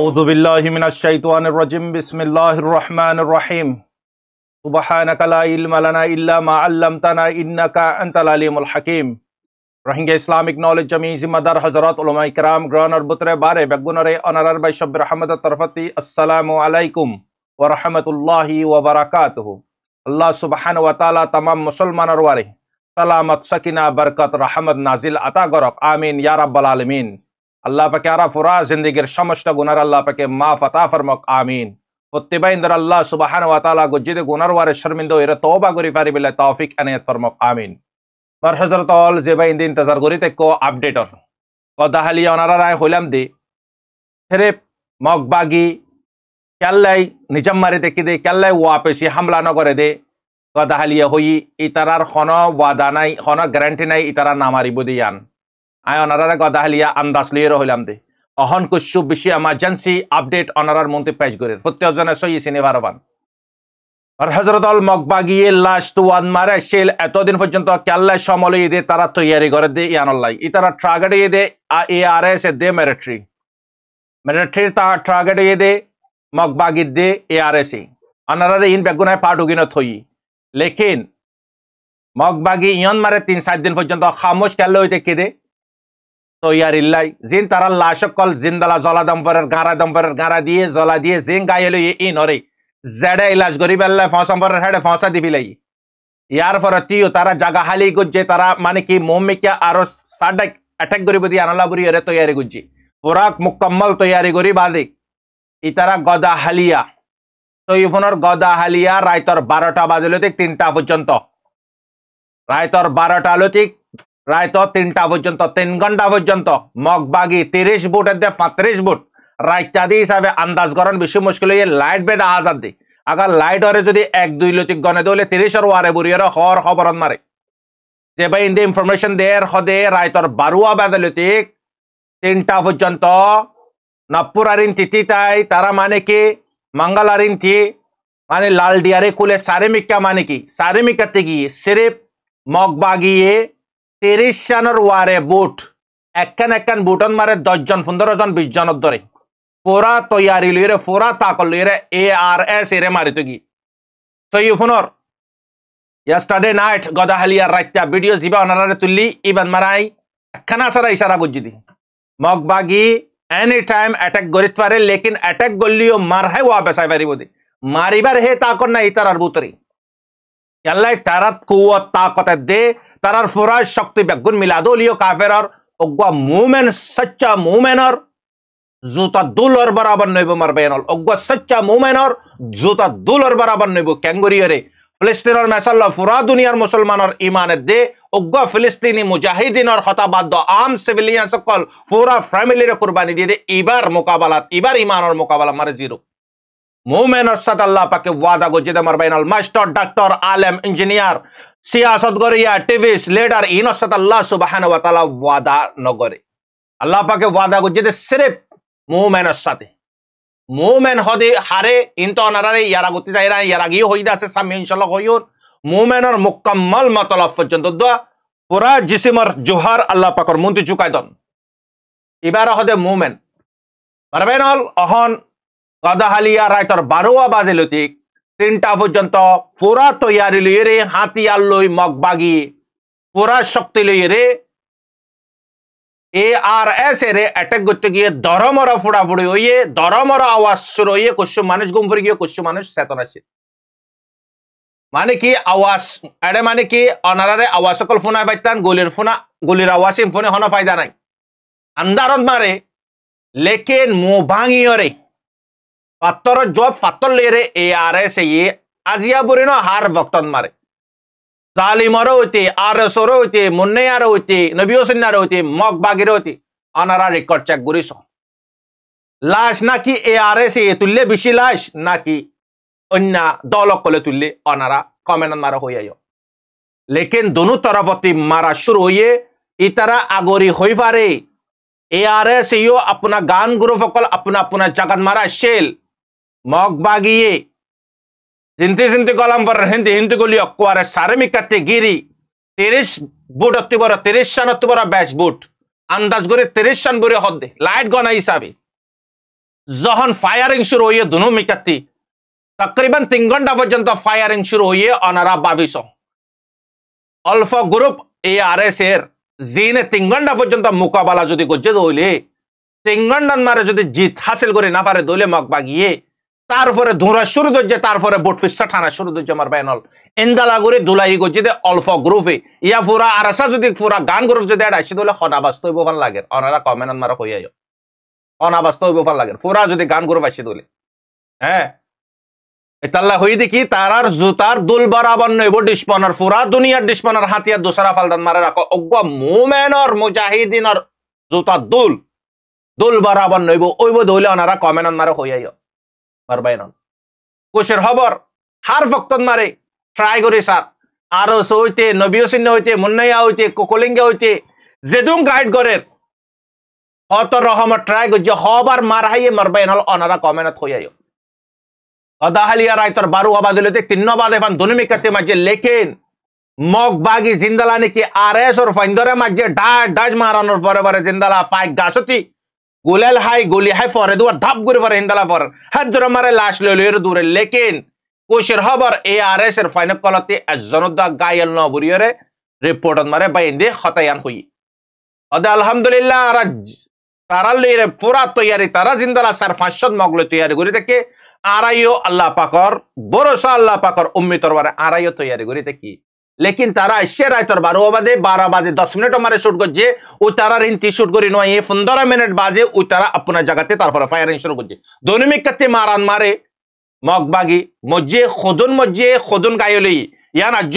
أعوذ بالله من الشيطان الرجيم بسم الله الرحمن الرحيم سبحانك لا علم لنا إلا ما علمتنا إنك أنت العليم الحكيم Rohingya Islamic knowledge জমি জিম্মাদার হজরত উলামাই کرام গ্রানার বুতরে বারে বেগুনরে অনারার বাই শব্বির আহমদ তরফতি আসসালামু আলাইকুম ওয়া রাহমাতুল্লাহি ওয়া বারাকাতুহু আল্লাহ সুবহানাহু ওয়া তাআলা तमाम মুসলমানর ওয়ারে সালামত সাকিনা বরকত রহমত নাজিল আতা গরক আমিন ইয়া রাব্বাল আল্লাহ পাকে আরা ফোরা জিন্দিগির সমস্ত গুনার আল্লাহ পাকে মা ফতা ফরমক আমিন প্রত্যেবাইন্দর আল্লাহ সুবাহান ওয়া ওয়াতালা গজ্জিদে গুনার ওয়ারে শর্মিন্দ এর তওবা গরি পারি বিল্লাহ তৌফিক আনিয়াত ফরমক আমিন বার হজরত অল জেবা ইন্দি ইন্তজার গরি তেকো আপডেটর কদাহালি অনারা রায় হইলাম দি ফেরে মগবাগি কেল্লাই নিজাম মারি দেখি দে কেল্লাই ওয়া পেশি হামলা নগরে দে কদাহালিয়া হই ইতারার খন ওয়াদা নাই খন গ্যারান্টি নাই ইতারা নামারিব দিয়ান আই অনারারে গদাহলিয়া আন্দাজ লিয়ে রহিলাম দে অহন কুসু বেশি এমার্জেন্সি আপডেট অনারার মন্ত্রী পেজ করে প্রত্যেকজনে সই সিনেভারবান আর হজরত অল মকবাগিয়ে লাশ তুয়ান মারে সেল এতদিন পর্যন্ত কেল্লা সমল দে তারা তৈয়ারি করে দে ইয়ানল্লাই ই তারা ট্রাগেডি দে এ আর এস দে মিলিটারি মিলিটারির তারা ট্রাগেডি দে মগবাগি দে এ আর এস অনারারে ইন বেগুনায় পাটুগিন থই লেকিন মগবাগি ইয়ন মারে তিন সাত দিন পর্যন্ত খামোশ কেল্লা হইতে কেদে তৈয়ারিল্লাই জিন তারা লাশকল জিন্দালা জলা দম্পরের গাঁড়া দম্পরের গাঁড়া দিয়ে জলা দিয়ে জিন গাইল ই নরে জেডে ইলাজ গরি বেল্লাই ফসম্পরের হেডে ফসা দিবিলাই ইয়ার ফরে তিও তারা জাগা হালি গুজে তারা মানে কি মোমিকা আরো সাডে অ্যাটাক করিব দিয়ে আনলা বুড়ি এরে তৈয়ারি গুজে পুরাক মুকম্মল তৈয়ারি করি বাদে ই তারা গদা হালিয়া তো ইফোনের গদা হালিয়া রায়তর বারোটা বাজিলতিক তিনটা পর্যন্ত রায়তর বারোটা আলোতিক প্রায় তো তিনটা পর্যন্ত তিন ঘন্টা পর্যন্ত মগবাগি তিরিশ এর দিয়ে পঁয়ত্রিশ বুট রাইত্যাদি হিসাবে আন্দাজ করেন বেশি মুশকিল হয়ে লাইট বেদা হাজার দি আগার লাইট হরে যদি এক দুই লতিক গণে দৌলে তিরিশর ওয়ারে বুড়িয়ার হর খবরন মারে যে ভাই ইন্দি ইনফরমেশন দের হদে রাইতর বারুয়া বেদালতিক তিনটা পর্যন্ত নপুর আরিন তিথি তাই তারা মানে কি মঙ্গল আরিন থি মানে লাল ডিয়ারে কুলে মিকা মানে কি সারেমিকা থেকে সিরিফ মগবাগিয়ে তিরিশ সানের ওয়ারে বুট একখান একখান বুটন মারে দশজন পনেরো জন বিশ জনের ধরে পুরা তৈয়ারি লইরে পুরা তাকল লইরে এ আর এস এরে মারিত কি ফোনর ইয়াস্টারডে নাইট হালিয়ার রাত্যা ভিডিও জিবা অনারে তুললি ইবান মারাই একখানা আসারা ইশারা গুজি দি বাগি এনি টাইম অ্যাটাক গরিত পারে লেকিন অ্যাটাক করলিও মার হাই ওয়া বেসাই পারি দি মারিবার হে তাকর না ইতারার বুতরি আল্লাহ তারাত কুয়া তাকতে দে তারার ফুরাজ শক্তি বেগুন মিলাদুলিও কাফের অগুয়া মুমেন সচ্চা মুমেনর জুতা দুলর বরাবর নইব মারবেনল অগুয়া সচ্চা মুমেনর জুতা দুলর বরাবর নইব ক্যাঙ্গুরিয়রে ফিলিস্তিনের মেচাল্ল ফুরা দুনিয়ার মুসলমানের ইমানে দে উগ্ৰ ফিলিস্তিনি মুজাহিদিনৰ হতাবাদ্য আম সিভিলিয়ান চিভিলিয়ানসকল ফুৰা ফেমিলিৰে কুরবানি দিয়ে দে এবার মোকাবালাত এবার ইমানের মোকাবালা মারে জিরো মুমেনৰ সাদ আল্লাহ পাকে ওয়াদা গজিদে মারবাইনাল মাস্টার ডাক্তার আলেম ইঞ্জিনিয়ার সিয়াসত করে ইয়া অ্যাক্টিভিস্ট লিডার ইনসাত আল্লাহ সুবাহান ওয়াতালা ওয়াদা নগরে আল্লাহ পাকে ওয়াদা করছে যে সিরিফ মুমিনের সাথে মুমিন হদে হারে ইনতো অনারারে ইয়ারা গতি যাইরা ইয়ারা গিয়ে হইতে আছে সামি ইনশাআল্লাহ হইউন মুমিনের মুকম্মল মতলব পর্যন্ত দোয়া পুরা জিসিমর জোহার আল্লাহ পাকর মন্ত্রী চুকাই দন এবার হদে মুমেন পারবেন হল অহন গদাহালিয়া রায়তর বারোয়া বাজে লতিক তিনটা পর্যন্ত পুরা তৈয়ারি লইয়ে রে হাতিয়ার লই বাগি পুরা শক্তি লইয়ে রে এ আর এস এর এটেক করতে গিয়ে দরমর ফোড়াফুড়ি হইয়ে দরমর আওয়াজ শুরু হইয়ে কুসু মানুষ গুম ফুড়ে গিয়ে কুসু মানুষ চেতন আসে মানে কি আওয়াজ এটা মানে কি অনারারে আওয়াজ সকল ফোনা পাইতান গুলির ফোনা গুলির আওয়াজ ফোনে হন ফায়দা নাই আন্দারত মারে লেকিন মো ভাঙিয়রে പത്തറ এ আর এস এ আজিয়া বুড়ি ন হার ভক্ত মারে জালিমর হইতে আর এসরও হইতে মুন্নেয়ারও হইতে নবী হোসেনার হইতে মগ বাগির হইতে অনারা রেকর্ড চেক করিস লাশ নাকি এ আর এস এ তুললে বেশি লাশ নাকি অন্য দল কলে তুললে অনারা কমেন মারা হইয়াই লেকিন দোনো তরফতি মারা শুরু হইয়ে ইতারা আগরি হইবারে এ আর এস ইও আপনা গান গুরু সকল আপনা আপনা জাগাত মারা শেল মগ বাগিয়ে চিন্তি চিন্তি কলম পর হিন্দি হিন্দি গলি অকুয়ারে সারেমি কাতে গিরি তিরিশ বুট অতিবর তিরিশ সান অতিবর ব্যাচ বুট আন্দাজ করে তিরিশ সান বরে হদ্দে লাইট গনা হিসাবে যখন ফায়ারিং শুরু হইয়ে দুনু মিকাতি তকরিবান তিন ঘন্টা পর্যন্ত ফায়ারিং শুরু হইয়ে অনারা বাবিস অল্প গ্রুপ এ আর এস এর জিনে তিন ঘন্টা পর্যন্ত মোকাবেলা যদি গজ্জে দইলে তিন ঘন্টা মারে যদি জিত হাসিল করে না পারে দইলে মগ বাগিয়ে তারপরে ধরা শুরু ধরছে তারপরে বোটফিসা ঠানা শুরু ধরছে আমার ব্যানল এন্দালাগুড়ি করছে যে অল্প গ্রুপে ইয়া পুরা আসা যদি পুরা গান গ্রুপ যদি এটা আসি তাহলে অনাবাস্ত হইব ভাল লাগে অনারা কমেন মারা কই আয় অনাবাস্ত হইব ভাল লাগে পুরা যদি গান গ্রুপ আসছে তাহলে হ্যাঁ তাল্লা হই দেখি আর জুতার দুল বরাবর নইব ডিসপনার পুরা দুনিয়ার ডিসপনার হাতিয়ার দোসারা ফালদান মারা রাখো অজ্ঞ মোমেনর মুজাহিদিনর জুতার দুল দুল বরাবর নইব ওইব ধইলে অনারা কমেন মারা কই আয় পারবাই নন কোষের খবর হার ফক্তন মারে ট্রাই করে সার আরো হইতে নবীয় চিহ্ন হইতে মুন্নাইয়া হইতে কোকলিঙ্গা হইতে যেদুং গাইড করেন অত রহমত ট্রাই করছে হবার মার হাইয়ে মারবাই নহল অনারা কমেনত হইয়াইও অদাহালিয়া রায় তোর বারু আবাদ হইলে তিন বাদ এফান ধনুমি কাতে মাঝে লেখেন মগ বাগি জিন্দালা নাকি আর এস ওর ফাইন্দরে মাঝে ডাজ ডাজ মারানোর পরে পরে জিন্দালা পাইক গাছতি গোলাল হাই গোলি হাই পরে দুয়ার ধাপ করে পরে হিন্দালা ফর হাত ধরে মারে লাশ লইল দূরে লেকিন কোশের হবর এ আর এস এর ফাইনাল কলতে একজন গায়ল নবরিয়রে রিপোর্ট মারে বাইন দিয়ে হতায়ান হই অদে আলহামদুলিল্লাহ রাজ তারা লইরে পুরা তৈয়ারি তারা জিন্দালা সার পাঁচশত মগলে তৈয়ারি করে থাকে আড়াইও আল্লাহ পাকর বরসা আল্লাহ পাকর উম্মিতর বারে আড়াইও তৈয়ারি করে থাকি লেকিন তারা এসে राय तर বাজে बजे বাজে बजे दस मिनट हमारे शूट করছে ও তারা রিন্তি শুট করি নয় পনেরো মিনিট বাজে ওই তারা আপনার জায়গাতে তারপরে ফায়ারিং শুরু করছে দৈনিক কাতে মারান মারে মগবাগি মজ্জে সদন মজ্জে সদন গায়লি ইয়ান আজ্য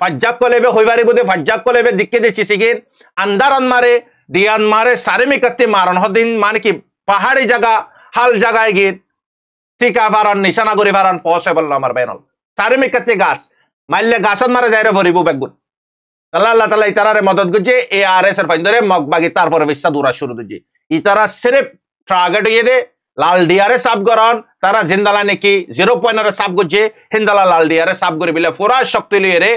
ফাজ্জাক কলেবে হইবারি বোধে ফাজ্জাক কলেবে দিকে দিচ্ছি সিগিন আন্দারান মারে ডিয়ান মারে সারে কাতে মারন হদিন মানে কি পাহাড়ি জায়গা হাল জায়গায় গিয়ে টিকা ফারান নিশানা করে ফারান পৌঁছে বললো আমার বেনল সারে কাতে গাছ মারলে গাছত মারা যাইরে ভরিব বেগুন তাহলে আল্লাহ তালা ইতারারে মদত করছে এ আর এস এর ফাইন ধরে বাগি তারপরে বিশ্বাস দূরা শুরু করছে ইতারা সেরে টার্গেট ইয়ে দে লাল ডিয়ারে সাফ করন তারা জিন্দালা নাকি জিরো পয়েন্টরে সাফ করছে হিন্দালা লাল ডিয়ারে সাফ করে বিলে ফোরা শক্তি লিয়ে রে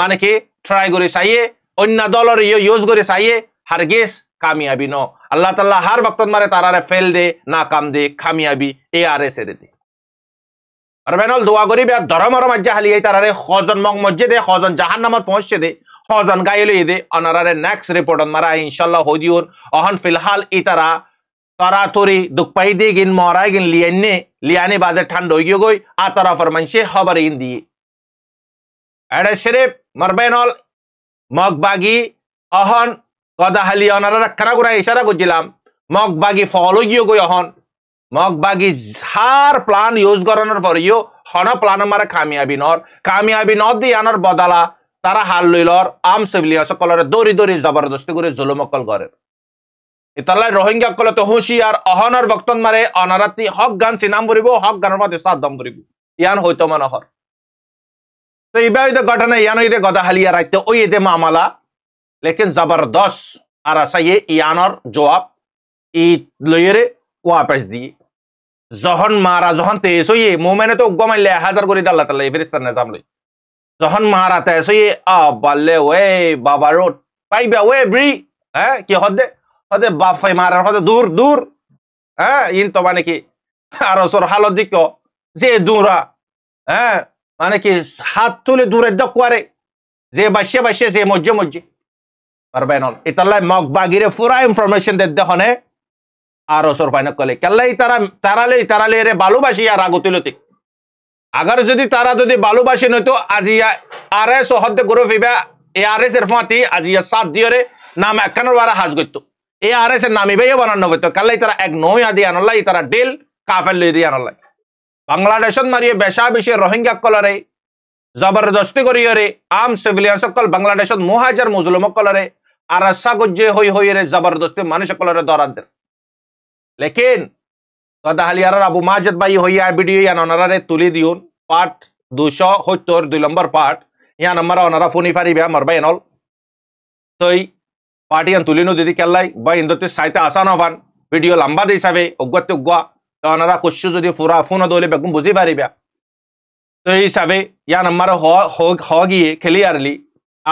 মানে কি ট্রাই করে চাইয়ে অন্য দলের ইয়ে ইউজ করে চাইয়ে হারগিস কামিয়াবি ন আল্লাহ তাল্লাহ হার বক্তন মারে তারারে ফেল দে না কাম দে খামিয়াবি এ আর এস এর দে রবেনল দোয়া গরিবে আর ধরমর হালি এই তারারে হজন মগ মজ্জে দে হজন জাহান নামত পৌঁছে দে হজন গাই লইয়ে দে অনারারে নেক্সট রিপোর্ট মারা ইনশাল্লাহ হদিওর অহন ফিলহাল ই তারা তরি পাই দিয়ে গিন মরাই গিন লিয়ান্নে লিয়ানি বাজে ঠান্ড হয়ে গই আর তারা ফরমাইছে হবার ইন দিয়ে এটা সিরেপ মরবেনল বাগি অহন কদাহালি অনারা খানা গুড়া ইশারা করছিলাম মগবাগি ফল গিয়ে গই অহন मग बाकी सार प्लान यूज गराउनु पर्यो हन प्लान मार कामयाबी नर कामयाबी नदियानर বদলা তারা হাল লইলর আম সিভিলিয়া সকলের দৌড়ি দৌড়ি জবরদস্তি করে জুলুম অকল করে ইতালাই রোহিঙ্গা অকলত হুঁশিয়ার অহনর বক্তন মারে অনারাতি হক গান সিনাম ধরিব হক গানের মধ্যে সাত দম ধরিব ইয়ান হইতো মানহর তো ইবাহিত ঘটনা ইয়ান ইদে গদা হালিয়া রাখতে ওই এদে মামলা লেকিন জবরদস্ত আর আসাইয়ে ইয়ানর জবাব ই লইয়ে ওয়াপেস দিয়ে যখন মারা যখন তেস হইয়ে মোমেনে তো উগ্গ মারলে হাজার করে দাল্লা তালে এই ফেরিস্তার নেজাম লই যখন মারা তেজ হইয়ে ৱে বাবা রোড পাইবা ওয়ে ব্রি হ্যাঁ কি হদে হদে বাপ ফাই মারার হদে দূর দূর হ্যাঁ ইন তো মানে কি আর সর হালধি দিক যে দূরা হ্যাঁ মানে কি হাত তুলে দূরে দক কোৱাৰে যে বাসে বাসে যে মজ্জে মজ্জে পারবেন এটার লাই মগ বাগিরে পুরা ইনফরমেশন দে দেখনে আরো ফাইনক কলে কেল্লাই তারা তারালে তারালে রে বালুবাসি আর আগতিলতি আগার যদি তারা যদি বালুবাসি নয়তো আজিয়া আর এস হদ গরু ফিবা এ আর এস এর ফাঁতি আজিয়া সাত দিয়রে নাম একখানোর বারা হাজ করতো এ আর এস এর নামি বেয়ে বানানো হইতো কেল্লাই তারা এক নয় আদি আনলাই তারা ডেল কাফেল লই দি আনলাই বাংলাদেশত মারিয়ে বেশা বেশি রোহিঙ্গা কলরে জবরদস্তি করিয়রে আম সিভিলিয়ান সকল বাংলাদেশত মুহাজার মুজলুম কলরে আর সাগজ্জে হই হইরে জবরদস্তি মানুষ কলরে দরাদ দরাদের লেকিন लेकिन কদাহালিয়ারার আবু মাজেদ ভাই হইয়া ভিডিও ইয়ান অনারারে তুলি দিউন পার্ট দুশো সত্তর দুই নম্বর পার্ট ইয়ান আমরা অনারা ফোনি ফারিবে আমার ভাই এনল তই পার্ট ইয়ান তুলিনু দিদি কেল্লাই বা ইন্দতে সাইতে আসান হবান ভিডিও লম্বা দিয়ে হিসাবে অগুয়াতে অগুয়া অনারা কচ্ছু যদি ফুরা ফোন দৌলে বেগুন বুঝি পারিবে তো এই হিসাবে ইয়ান আমার হ গিয়ে খেলি আরলি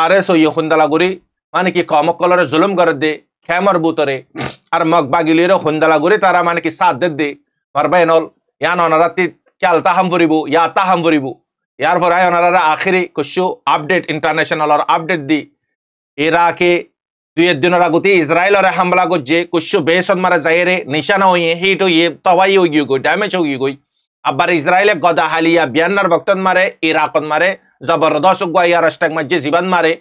আর এস ইয়ে সুন্দালাগুড়ি মানে কি কমক কলরে জুলুম করে দে खेमर बुतरे और मग बागिले खुंदला गुरी तारा मान कि सात दे मारबा एनल यान अनारा क्याल ताहम बुरीबु या ताहम बुरीबु यार फिर अनारा आखिरी कुछ अपडेट इंटरनेशनल अपडेट दी इरा के दुए दिन आगुती इसराइल हमला गुजे कुछ बेसन मारा जाहिर निशाना हुई है तो ये तबाही होगी गई डैमेज होगी गई अब इसराइल गदा हालिया बियानर वक्त मारे इराक मारे जबरदस्त गुआ यार अस्टैग मजे जीवन मारे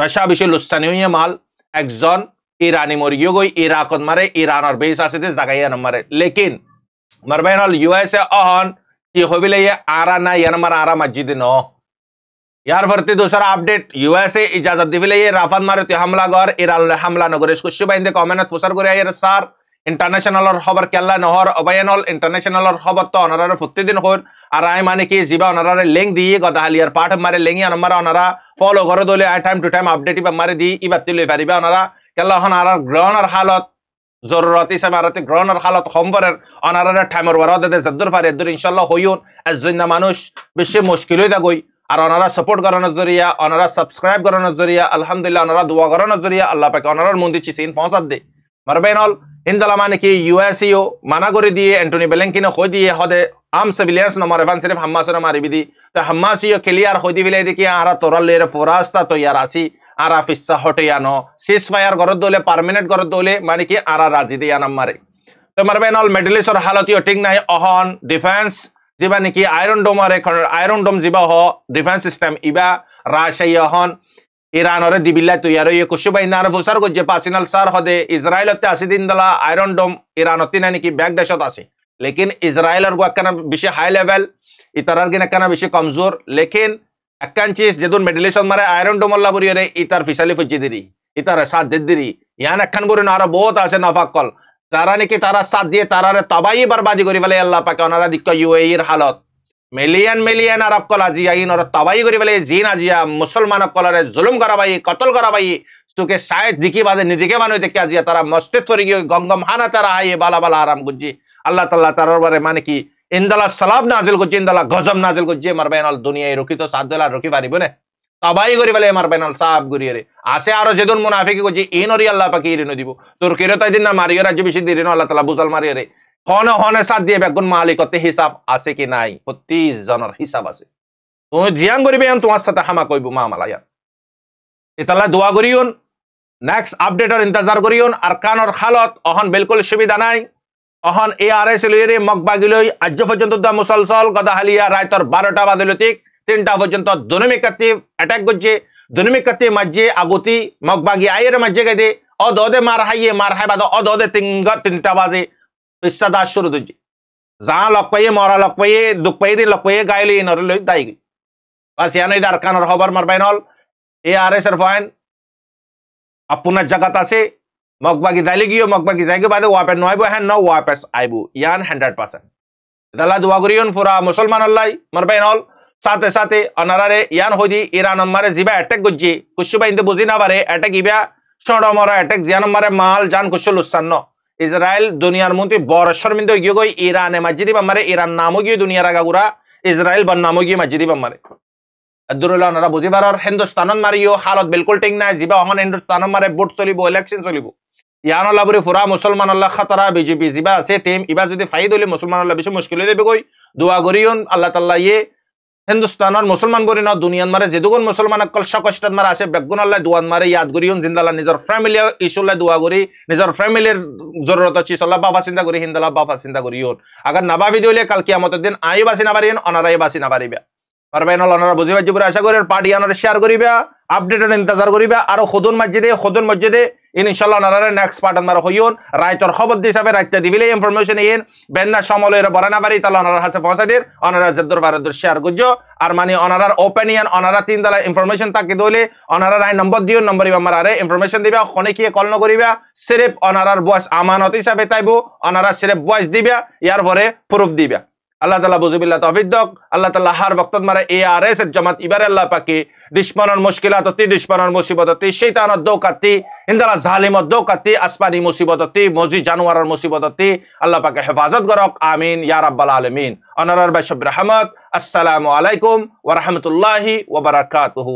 वैशा विशे लुस्तानी हुई माल एक्जन ईरानी यो गई इराक मारे ईरान और बेसासिदे जगयन मरे लेकिन मरबेन ಯುಎಸ್ आरा ना ಹೊವಿಲೆಯ ಆರಾನ आरा मस्जिद ಮಜ್ಜಿದಿನೋ यार फरती दूसरा अपडेट यूएसए इजाजत दिविले राफत मारुति हमलागौर ईरान हमला नगर इसको शुभ इंदे कॉमेनत फुसर गुरे यार सार इंटरनेशनल और खबर केल्ला नहर अबयनल इंटरनेशनल और खबर तो अनरारे फुत्ती दिन होर আর আই মানে কি জিবা অনারারে লিংক দিয়ে কথা यार पाठ मारे लेंगे লিঙ্গি অনারা फॉलो करो করে দলে আই টাইম টু টাইম আপডেট ইবা মারে দি কেলাখন আর গ্রহণের হালত জরুরত হিসাবে আর গ্রহণের হালত সম্পরের অনারের ঠাইমর ওয়ারত দে যদ্দুর এদুর ইনশাল্লাহ হইউন একজন জন্য মানুষ বেশি মুশকিল হয়ে গই আর অনারা সাপোর্ট করানোর জরিয়া অনারা সাবস্ক্রাইব করানোর জরিয়া আলহামদুলিল্লাহ অনারা দোয়া করানোর জরিয়া আল্লাহ পাকে অনারার মন দিচ্ছি সিন পৌঁছাত দে মারবেন অল ইন্দালা মানে কি ইউএসইও মানা করে দিয়ে অ্যান্টনি বেলেঙ্কিনে হই দিয়ে হদে আম সিভিলিয়ান্স নমর এভান সিরিফ হাম্মাসের মারিবি দি তো হাম্মাসিও ক্লিয়ার হই দি বিলাই দেখি আরা তোরালের ফোরাস্তা তো ইয়ার আসি আরা ফিসা হটে আনো শেষ ফায়ার ঘর দলে পারমানেন্ট ঘর দৌলে মানে কি আরা রাজি দিয়ে আনাম মারে তো মারবে নল মেডেলিসর হালতীয় ঠিক নাই অহন ডিফেন্স যিবা নেকি আইরন ডোমৰে আইরন ডোম যা হ ডিফেন্স সিস্টেম ইবা রাশাই অহন ইরানরে দিবিল্লা তৈয়ার ইয়ে কুসু বাই নার ভুসার গজ্জে পাসিনাল সার হদে ইসরায়েলতে আসি দিন দলা আইরন ডোম ইরানতে না নেকি ব্যাগ দেশত আছে লেকিন ইসরায়েলর গো একখানা বেশি হাই লেভেল ইতারার গিন একখানা বেশি কমজোর লেকিন ಅಕ್ಕಂಚೀಸ್ ಜೆದುನ್ ಮೆಡಿಲೇಶನ್ ಮರೆ ಐರನ್ ಡುಮಲ್ಲ ಬುರಿಯರೆ ಇತರ ಫಿಸಲಿ ಫುಜ್ಜಿದಿರಿ ಇತರ ಸಾಥ್ ದಿದ್ದಿರಿ ಯಾನ್ তারা নাকি তারা দিয়ে তবাই বারবাদি করি ফেলে আল্লাহ পাকে ওনারা দিক হালত মিলিয়ন মিলিয়ন আরব কল আজি আইন ওরা তবাই করি ফেলে জিন আজিয়া মুসলমান কলারে জুলুম করাবাই কতল করাবাই তোকে সায়েদ দিকি বাদে নিদিকে মানুষ দেখে আজিয়া তারা মস্তিত গঙ্গম হানা তারা আই বালা বালা আরাম গুজি আল্লাহ তাল্লাহ তার মানে কি ইন্দালা সালাব নাজিল করছে ইন্দালা গজম নাজিল করছে মার বাইনাল দুনিয়ায় রকি তো দলা রকি পারিব না তবাই করি বলে মার বাইনাল সাফ করিয়ে আসে আরো যেদিন মুনাফিকি করছে এ নরি আল্লাহ পাকে ইরে দিব তোর কেরে তাই দিন না মারিয়ে রাজ্য বেশি দিরে আল্লাহ তালা বুজাল মারিয়ে রে হনে হনে সাত দিয়ে বেগুন মালিকতে হিসাব আছে কি নাই প্রতি জনের হিসাব আছে তুমি জিয়াং করিবে তোমার সাথে হামা কইব মা মালায়া এতালা দোয়া করিয়ন নেক্সট আপডেটর ইন্তজার করিয়ন আর কানর হালত অহন বিলকুল সুবিধা নাই অহন এ আর এস মগবাগি মগবাগিলই আজ পর্যন্ত দা মুসলসল গদাহালিয়া রায়তর বারোটা বাদলতিক তিনটা পর্যন্ত দুনমিক কাতি অ্যাটাক করছে দুনমিক কাতি মাঝে আগুতি মগবাগি আইয়ের মাঝে গেদে অদ অদে মার হাইয়ে মার হাই বাদ অদ অদে তিন তিনটা বাজে বিশ্বাদাস শুরু দিচ্ছে যা লগ পাইয়ে মরা লগ পাইয়ে দুঃখ পাইয়ে দিয়ে লগ পাইয়ে গাইলে নরলে দায় গই আর সিয়ানই দার কানর হবার মারবাইন হল এ আর এস এর পয়েন্ট আপনার জায়গাত আছে মগবাগি যাইলে কি মগবাগি যাইকে বাদে ওয়াপে নহব হ্যাঁ ন ওয়াপেস আইব ইয়ান হান্ড্রেড পার্সেন্ট দালা দোয়া করিয়ন পুরা মুসলমান অল্লাই মরবাইন অল সাথে সাথে অনারারে ইয়ান হইদি ইরান মারে জিবা অ্যাটেক করছি কুসু বাইন্দে বুঝি না পারে অ্যাটেক ইবা সড়মরা অ্যাটেক জিয়ান অম্মারে মাল জান কুসু লুসান্ন ইসরায়েল দুনিয়ার মন্ত্রী বড় শর্মিন্দ গিয়ে গই ইরানে মাজিদি বামারে ইরান নামও গিয়ে দুনিয়ার আগা গুড়া ইসরায়েল বা নামও গিয়ে মাজিদি বামারে আদুরুল্লাহ ওনারা বুঝি পারার হিন্দুস্তানত মারিও হালত বিলকুল ঠিক নাই জিবা অহন হিন্দুস্তানত মারে ভোট চলিব ইলেকশন চলিব ইয়ানলা বুড়ি ফুরা মুসলমান আল্লাহ খাতারা বিজেপি যা আছে টিম ইবা যদি ফাইদ হলে মুসলমান আল্লাহ বেশি মুশকিল হয়ে দেবে কই দোয়া করিয়ন আল্লাহ তাল্লাহ ইয়ে হিন্দুস্তানের মুসলমান বরি না দুনিয়ান মারে যেদুগুন মুসলমান অকল সকষ্টাত মারা আছে বেগুন আল্লাহ দোয়ান মারে ইয়াদ করিয়ন জিন্দাল্লাহ নিজের ফ্যামিলি ইস্যুল্লাহ দোয়া করি নিজের ফ্যামিলির জরুরত আছে ইসল্লাহ বাবা চিন্তা করি হিন্দাল্লাহ বাবা চিন্তা করিয়ন আগার নাবা ভিডিও হলে কাল কিয়ামতের দিন আই বাসি না পারিয়েন অনারাই বাসি না পারিবা পারবেন অনারা বুঝিবার জীবনে আশা করি পার্টি আনারা শেয়ার করিবা আপডেটের ইন্তজার করিবা আর সদন মসজিদে সদন মসজিদে ইনশাল্লাহ ওনারা নেক্সট পার্ট ওনারা হইন রায়তর খবর দিয়ে দিবিলে ইনফরমেশন ইন বেন্না সমল এর বরানা বাড়ি তাহলে ওনার হাসে পৌঁছা দিন শেয়ার আর মানে ওপেনিয়ন ওনারা তিন দলা ইনফরমেশন তাকে দইলে ওনারা আই নম্বর দিও নম্বর আমার আরে ইনফরমেশন দিবা কোনে কি কল নকরিবা সিরেফ ওনারার বয়স আমানত হিসাবে তাইবো ওনারা সিরেফ বয়স দিবা ইয়ার পরে প্রুফ দিবা আল্লাহ তালা বুজুবিল্লা তফিদ্দক আল্লাহ তালা হার ভক্ত মারা এ আর এস এর জমাত ইবার আল্লাহ পাকি দুশ্মনের দুশ্মনর মুশকিলাততি দুশ্মনর মুসিবততি শৈতানর দৌকাতি ইন্দালা জালিমর দৌকাতি আসমানি মুসিবততি মজি জানুয়ারর মুসিবততি আল্লাহ পাকে হেফাজত করক আমিন ইয়ার আব্বাল আলমিন অনারার বাইসব রহমত আসসালামু আলাইকুম ওরহমতুল্লাহি ওবরাকাতহু